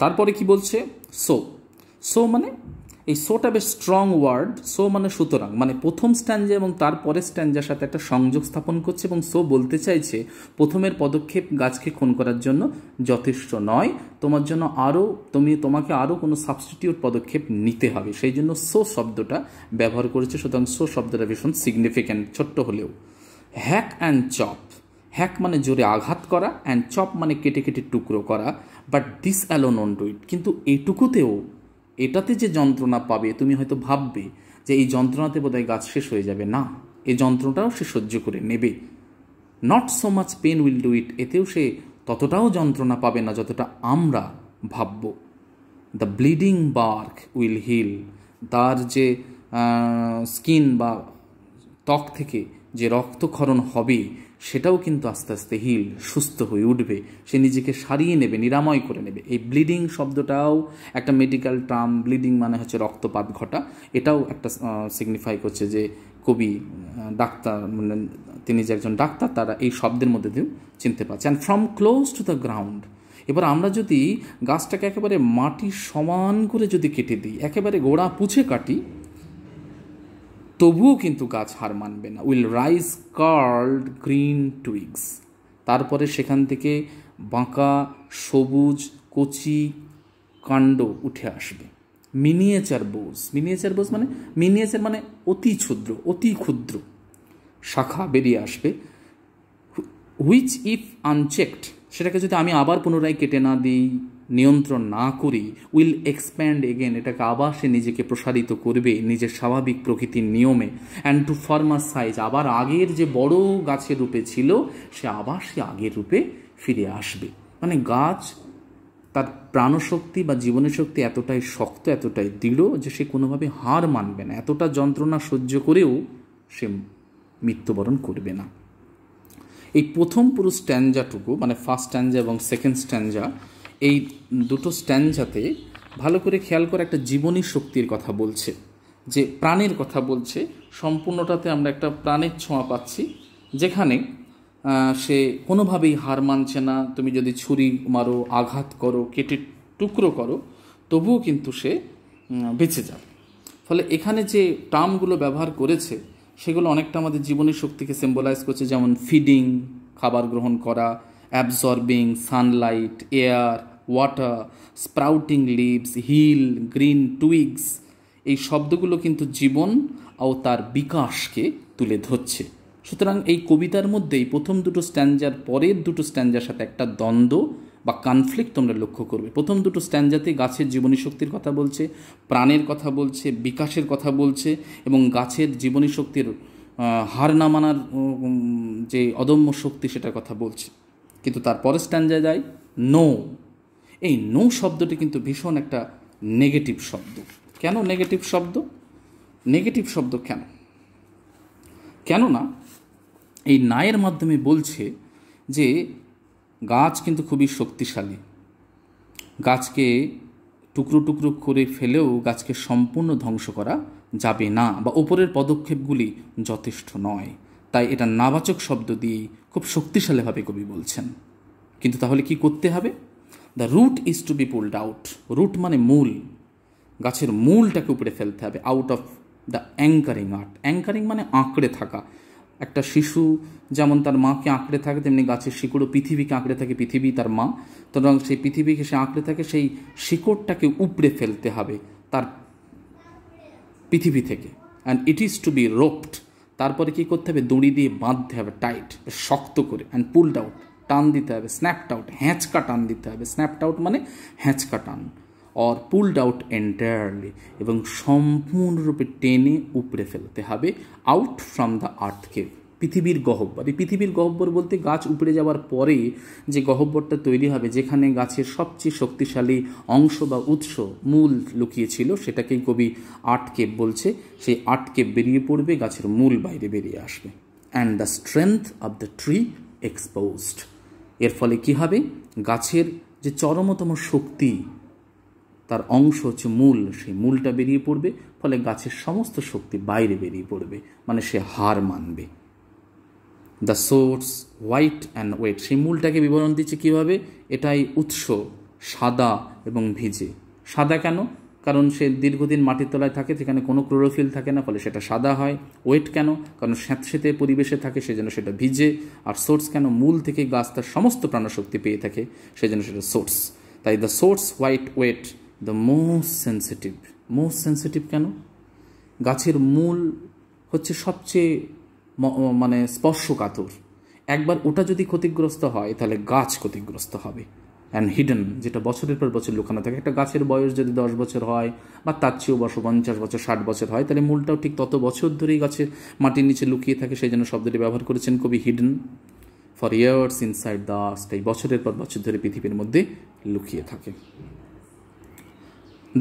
তারপরে কি বলছে সো সো মানে এই সোটা বেশ স্ট্রং ওয়ার্ড সো মানে সুতরাং মানে প্রথম স্ট্যান্ডা এবং তারপরে স্ট্যান্জার সাথে একটা সংযোগ স্থাপন করছে এবং সো বলতে চাইছে প্রথমের পদক্ষেপ গাছকে খুন করার জন্য যথেষ্ট নয় তোমার জন্য আরও তুমি তোমাকে আরও কোনো সাবস্টিটিউট পদক্ষেপ নিতে হবে সেই জন্য সো শব্দটা ব্যবহার করেছে সুতরাং সো শব্দটা ভীষণ সিগনিফিক্যান্ট ছোট্ট হলেও হ্যাক অ্যান্ড চপ হ্যাক মানে জোরে আঘাত করা অ্যান্ড চপ মানে কেটে কেটে টুকরো করা but this alone none do it কিন্তু এইটুকুতেও এটাতে যে যন্ত্রণা পাবে তুমি হয়তো ভাববে যে এই যন্ত্রণাতে বোধহয় গাছ শেষ হয়ে যাবে না এই যন্ত্রণাটাও সে সহ্য করে নেবে not so much pain will do it এতেও সে ততটাও যন্ত্রণা পাবে না যতটা আমরা ভাবব the bleeding bark will heal তার যে স্কিন বা ত্বক থেকে যে রক্তক্ষরণ হবে সেটাও কিন্তু আস্তে আস্তে হিল সুস্থ হয়ে উঠবে সে নিজেকে সারিয়ে নেবে নিরাময় করে নেবে এই ব্লিডিং শব্দটাও একটা মেডিকেল টার্ম ব্লিডিং মানে হচ্ছে রক্তপাত ঘটা এটাও একটা সিগনিফাই করছে যে কবি ডাক্তার মানে তিনি যে একজন ডাক্তার তারা এই শব্দের মধ্যে দিয়েও চিনতে পারছে and from close to the ground এবার আমরা যদি গাছটাকে একেবারে মাটি সমান করে যদি কেটে দিই একেবারে গোড়া পুছে কাটি তবুও কিন্তু গাছ হার মানবে না will rise curled green twigs তারপরে সেখান থেকে বাঁকা সবুজ কচি কাণ্ড উঠে আসবে মিনিয়েচার বোস মিনিয়েচার বোস মানে মিনিয়েচার মানে অতি ক্ষুদ্র অতি ক্ষুদ্র শাখা বেরিয়ে আসবে হুইচ ইফ আনচেকড সেটাকে যদি আমি আবার পুনরায় কেটে না দিই নিয়ন্ত্রণ না করি উইল এক্সপ্যান্ড এগেন এটাকে আবার সে নিজেকে প্রসারিত করবে নিজের স্বাভাবিক প্রকৃতির নিয়মে অ্যান্ড টু ফার্মার সাইজ আবার আগের যে বড় গাছের রূপে ছিল সে আবার সে আগের রূপে ফিরে আসবে মানে গাছ তার প্রাণশক্তি বা জীবনী শক্তি এতটাই শক্ত এতটাই দৃঢ় যে সে কোনোভাবে হার মানবে না এতটা যন্ত্রণা সহ্য করেও সে মৃত্যুবরণ করবে না এই প্রথম পুরো স্ট্যান্ডাটুকু মানে ফার্স্ট স্ট্যানজা এবং সেকেন্ড স্ট্যানজা এই দুটো স্ট্যান্ডাতে ভালো করে খেয়াল করে একটা জীবনী শক্তির কথা বলছে যে প্রাণের কথা বলছে সম্পূর্ণটাতে আমরা একটা প্রাণের ছোঁয়া পাচ্ছি যেখানে সে কোনোভাবেই হার মানছে না তুমি যদি ছুরি মারো আঘাত করো কেটে টুকরো করো তবুও কিন্তু সে বেঁচে যাবে ফলে এখানে যে টার্মগুলো ব্যবহার করেছে সেগুলো অনেকটা আমাদের জীবনী শক্তিকে সিম্বলাইজ করছে যেমন ফিডিং খাবার গ্রহণ করা absorbing sunlight air water sprouting leaves heal green twigs এই শব্দগুলো কিন্তু জীবন ও তার বিকাশকে তুলে ধরছে সুতরাং এই কবিতার মধ্যেই প্রথম দুটো স্ট্যান্ডার পরের দুটো স্ট্যান্ডার সাথে একটা দ্বন্দ্ব বা কনফ্লিক্ট তোমরা লক্ষ্য করবে প্রথম দুটো স্ট্যান্ডাতে গাছের জীবনী শক্তির কথা বলছে প্রাণের কথা বলছে বিকাশের কথা বলছে এবং গাছের জীবনী শক্তির হার না মানার যে অদম্য শক্তি সেটার কথা বলছে কিন্তু তার পরের যায় নো এই নৌ শব্দটি কিন্তু ভীষণ একটা নেগেটিভ শব্দ কেন নেগেটিভ শব্দ নেগেটিভ শব্দ কেন কেননা এই নায়ের মাধ্যমে বলছে যে গাছ কিন্তু খুবই শক্তিশালী গাছকে টুকরো টুকরো করে ফেলেও গাছকে সম্পূর্ণ ধ্বংস করা যাবে না বা ওপরের পদক্ষেপগুলি যথেষ্ট নয় তাই এটা নাবাচক শব্দ দিয়ে খুব শক্তিশালীভাবে কবি বলছেন কিন্তু তাহলে কি করতে হবে the root is to be pulled out root মানে মূল গাছের মূলটাকে উপরে ফেলতে হবে out of the anchoring earth anchoring মানে আঁকড়ে থাকা একটা শিশু যেমন তার মাকে আঁকড়ে থাকে তেমনি গাছের শিকড়ও পৃথিবীকে আঁকড়ে থাকে পৃথিবী তার মা তো সেই পৃথিবীকে সে আঁকড়ে থাকে সেই শিকড়টাকে উপড়ে ফেলতে হবে তার পৃথিবী থেকে and it is to be roped তারপরে কী করতে হবে দড়ি দিয়ে বাঁধতে হবে টাইট শক্ত করে অ্যান্ড পুলড আউট টান দিতে হবে স্ন্যাপড আউট হ্যাঁচকা টান দিতে হবে স্ন্যাপড আউট মানে হ্যাঁচকা টান অর পুলড আউট এন্টায়ারলি এবং সম্পূর্ণরূপে টেনে উপড়ে ফেলতে হবে আউট ফ্রম দ্য আর্থকে পৃথিবীর গহ্বর এই পৃথিবীর গহ্বর বলতে গাছ উপড়ে যাওয়ার পরে যে গহ্বরটা তৈরি হবে যেখানে গাছের সবচেয়ে শক্তিশালী অংশ বা উৎস মূল লুকিয়েছিল সেটাকেই কবি আটকেপ বলছে সেই আটকেপ বেরিয়ে পড়বে গাছের মূল বাইরে বেরিয়ে আসবে and the strength of the tree exposed এর ফলে কি হবে গাছের যে চরমতম শক্তি তার অংশ হচ্ছে মূল সেই মূলটা বেরিয়ে পড়বে ফলে গাছের সমস্ত শক্তি বাইরে বেরিয়ে পড়বে মানে সে হার মানবে the source white and wet সেই মূলটাকে বিবরণ দিচ্ছে কীভাবে এটাই উৎস সাদা এবং ভিজে সাদা কেন কারণ সে দীর্ঘদিন মাটির তলায় থাকে সেখানে কোনো ক্লোরোফিল থাকে না ফলে সেটা সাদা হয় ওয়েট কেন কারণ স্যাঁতসেঁতে পরিবেশে থাকে সেজন্য সেটা ভিজে আর সোর্স কেন মূল থেকে গাছ তার সমস্ত প্রাণশক্তি পেয়ে থাকে সেজন্য সেটা সোর্স তাই the source white wet the most sensitive most sensitive কেন গাছের মূল হচ্ছে সবচেয়ে মানে স্পর্শকাতর একবার ওটা যদি ক্ষতিগ্রস্ত হয় তাহলে গাছ ক্ষতিগ্রস্ত হবে অ্যান্ড হিডেন যেটা বছরের পর বছর লুকানো থাকে একটা গাছের বয়স যদি দশ বছর হয় বা তার চেয়েও বছর পঞ্চাশ বছর ষাট বছর হয় তাহলে মূলটাও ঠিক তত বছর ধরেই গাছে মাটির নিচে লুকিয়ে থাকে সেই জন্য শব্দটি ব্যবহার করেছেন কবি hidden for years inside dust এই বছরের পর বছর ধরে পৃথিবীর মধ্যে লুকিয়ে থাকে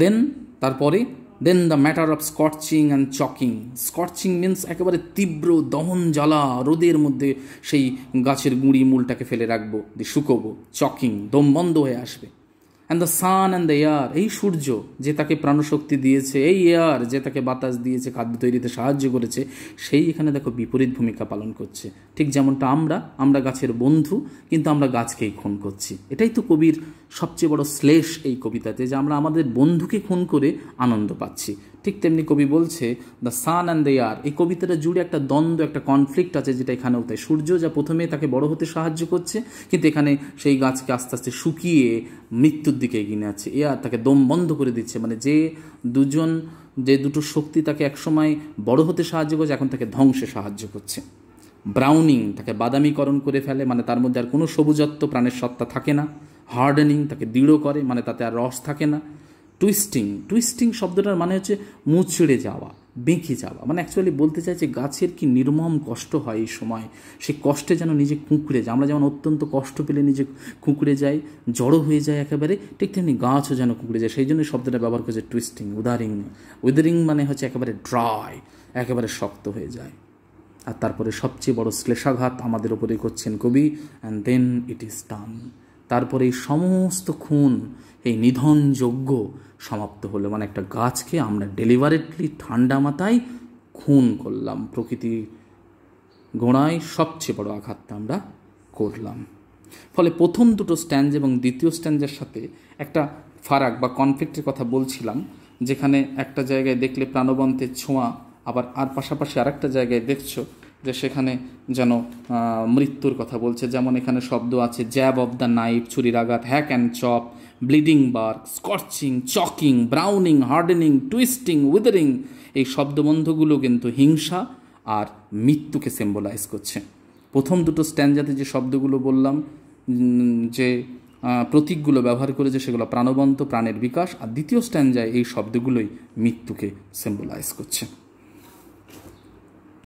দেন তারপরে then the matter of scorching and choking scorching means একেবারে তীব্র দহন জ্বালা রোদের মধ্যে সেই গাছের গুঁড়ি মূলটাকে ফেলে রাখবো দিয়ে শুকোবো চকিং দম বন্ধ হয়ে আসবে and the sun and the air এই সূর্য যে তাকে প্রাণশক্তি দিয়েছে এই এয়ার যে তাকে বাতাস দিয়েছে খাদ্য তৈরিতে সাহায্য করেছে সেই এখানে দেখো বিপরীত ভূমিকা পালন করছে ঠিক যেমনটা আমরা আমরা গাছের বন্ধু কিন্তু আমরা গাছকেই খুন করছি এটাই তো কবির সবচেয়ে বড় শ্লেষ এই কবিতাতে যে আমরা আমাদের বন্ধুকে খুন করে আনন্দ পাচ্ছি ঠিক তেমনি কবি বলছে the sun and the air এই কবিতাটা জুড়ে একটা দ্বন্দ্ব একটা কনফ্লিক্ট আছে যেটা এখানেও তাই সূর্য যা প্রথমে তাকে বড় হতে সাহায্য করছে কিন্তু এখানে সেই গাছকে আস্তে আস্তে শুকিয়ে মৃত্যুর দিকে এগিয়ে আছে এ আর তাকে দম বন্ধ করে দিচ্ছে মানে যে দুজন যে দুটো শক্তি তাকে একসময় বড় হতে সাহায্য করছে এখন তাকে ধ্বংসে সাহায্য করছে ব্রাউনিং তাকে বাদামীকরণ করে ফেলে মানে তার মধ্যে আর কোনো সবুজত্ব প্রাণের সত্তা থাকে না হার্ডেনিং তাকে দৃঢ় করে মানে তাতে আর রস থাকে না টুইস্টিং টুইস্টিং শব্দটার মানে হচ্ছে মুচড়ে যাওয়া বেঁকে যাওয়া মানে অ্যাকচুয়ালি বলতে চাই যে গাছের কি নির্মম কষ্ট হয় এই সময় সেই কষ্টে যেন নিজে কুঁকড়ে যায় আমরা যেমন অত্যন্ত কষ্ট পেলে নিজে কুঁকড়ে যাই জড়ো হয়ে যায় একেবারে ঠিক তেমনি গাছও যেন কুঁকড়ে যায় সেই জন্য শব্দটা ব্যবহার করেছে টুইস্টিং উদারিং উদারিং মানে হচ্ছে একেবারে ড্রাই একেবারে শক্ত হয়ে যায় আর তারপরে সবচেয়ে বড় শ্লেষাঘাত আমাদের উপরে করছেন কবি and then it is done তারপরে এই সমস্ত খুন এই নিধনযোগ্য সমাপ্ত হলো মানে একটা গাছকে আমরা ডেলিভারেটলি ঠান্ডা মাথায় খুন করলাম প্রকৃতির গোড়ায় সবচেয়ে বড় আঘাতটা আমরা করলাম ফলে প্রথম দুটো স্ট্যান্ড এবং দ্বিতীয় স্ট্যান্ডের সাথে একটা ফারাক বা কনফ্লিক্টের কথা বলছিলাম যেখানে একটা জায়গায় দেখলে প্রাণবন্তের ছোঁয়া আবার আর পাশাপাশি আরেকটা জায়গায় দেখছো যে সেখানে যেন মৃত্যুর কথা বলছে যেমন এখানে শব্দ আছে জ্যাব অব দ্য নাইফ ছুরির আঘাত hack and chop bleeding bark scorching choking browning hardening twisting withering এই শব্দবন্ধগুলো কিন্তু হিংসা আর মৃত্যুকে সিম্বলাইজ করছে প্রথম দুটো স্ট্যান্ডাতে যে শব্দগুলো বললাম যে প্রতীকগুলো ব্যবহার করেছে সেগুলো প্রাণবন্ত প্রাণের বিকাশ আর দ্বিতীয় স্ট্যান্ডায় এই শব্দগুলোই মৃত্যুকে সিম্বলাইজ করছে